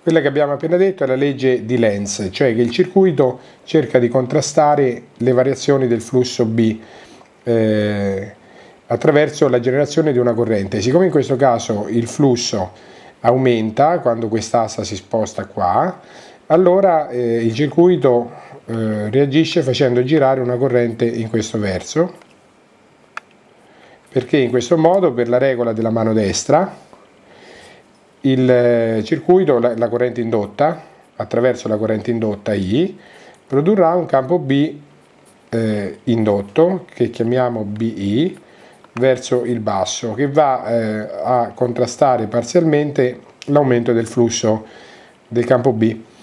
Quella che abbiamo appena detto è la legge di Lenz, cioè che il circuito cerca di contrastare le variazioni del flusso B eh, attraverso la generazione di una corrente. Siccome in questo caso il flusso aumenta quando quest'asta si sposta qua, allora eh, il circuito eh, reagisce facendo girare una corrente in questo verso, perché in questo modo per la regola della mano destra il eh, circuito, la, la corrente indotta, attraverso la corrente indotta I, produrrà un campo B eh, indotto, che chiamiamo BI, verso il basso, che va eh, a contrastare parzialmente l'aumento del flusso del campo B.